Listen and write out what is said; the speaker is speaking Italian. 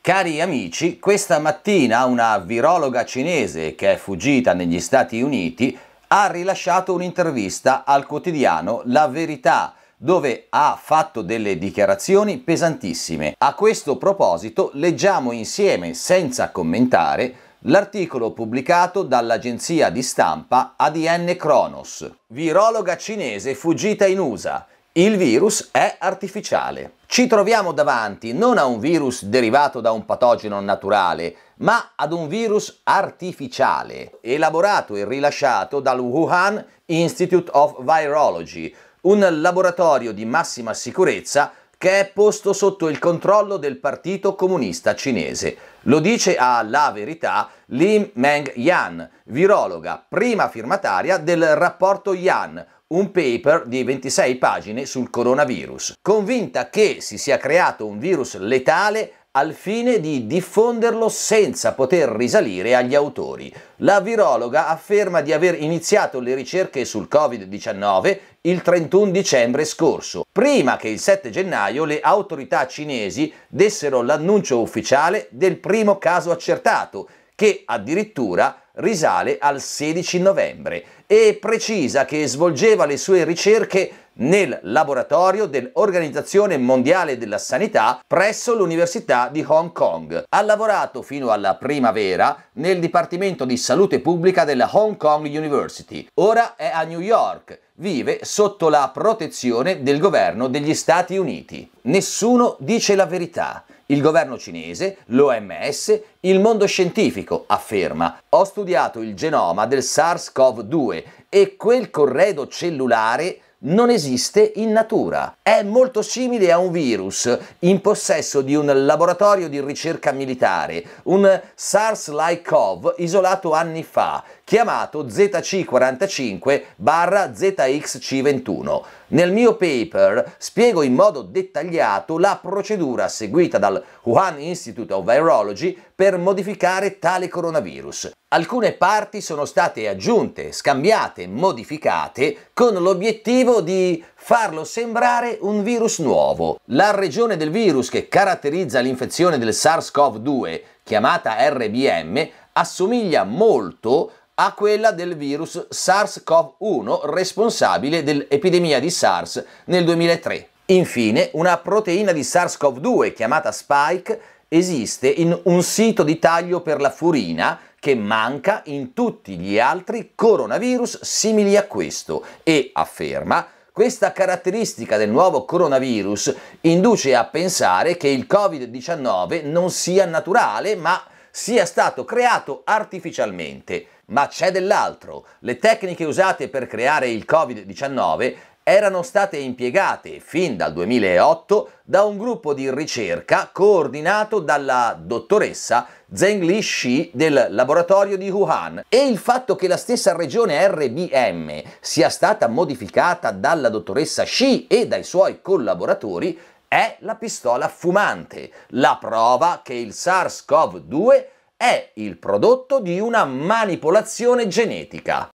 Cari amici, questa mattina una virologa cinese che è fuggita negli Stati Uniti ha rilasciato un'intervista al quotidiano La Verità dove ha fatto delle dichiarazioni pesantissime. A questo proposito leggiamo insieme, senza commentare, l'articolo pubblicato dall'agenzia di stampa ADN Kronos. Virologa cinese fuggita in USA il virus è artificiale. Ci troviamo davanti non a un virus derivato da un patogeno naturale, ma ad un virus artificiale, elaborato e rilasciato dal Wuhan Institute of Virology, un laboratorio di massima sicurezza che è posto sotto il controllo del Partito Comunista Cinese. Lo dice a ah, La Verità Lim Meng Yan, virologa, prima firmataria del rapporto Yan, un paper di 26 pagine sul coronavirus, convinta che si sia creato un virus letale al fine di diffonderlo senza poter risalire agli autori. La virologa afferma di aver iniziato le ricerche sul Covid-19 il 31 dicembre scorso, prima che il 7 gennaio le autorità cinesi dessero l'annuncio ufficiale del primo caso accertato, che addirittura risale al 16 novembre, e precisa che svolgeva le sue ricerche nel laboratorio dell'Organizzazione Mondiale della Sanità presso l'Università di Hong Kong. Ha lavorato fino alla primavera nel Dipartimento di Salute Pubblica della Hong Kong University. Ora è a New York vive sotto la protezione del governo degli Stati Uniti. Nessuno dice la verità. Il governo cinese, l'OMS, il mondo scientifico afferma ho studiato il genoma del SARS-CoV-2 e quel corredo cellulare non esiste in natura. È molto simile a un virus in possesso di un laboratorio di ricerca militare, un SARS-like-CoV isolato anni fa, chiamato ZC45 ZXC21. Nel mio paper spiego in modo dettagliato la procedura seguita dal Wuhan Institute of Virology per modificare tale coronavirus. Alcune parti sono state aggiunte, scambiate, modificate con l'obiettivo di farlo sembrare un virus nuovo. La regione del virus che caratterizza l'infezione del SARS-CoV-2, chiamata RBM, assomiglia molto a a quella del virus SARS-CoV-1 responsabile dell'epidemia di SARS nel 2003. Infine, una proteina di SARS-CoV-2 chiamata Spike esiste in un sito di taglio per la furina che manca in tutti gli altri coronavirus simili a questo e afferma questa caratteristica del nuovo coronavirus induce a pensare che il Covid-19 non sia naturale ma sia stato creato artificialmente. Ma c'è dell'altro. Le tecniche usate per creare il Covid-19 erano state impiegate fin dal 2008 da un gruppo di ricerca coordinato dalla dottoressa Zhengli Shi del laboratorio di Wuhan e il fatto che la stessa regione RBM sia stata modificata dalla dottoressa Shi e dai suoi collaboratori è la pistola fumante, la prova che il SARS-CoV-2 è il prodotto di una manipolazione genetica.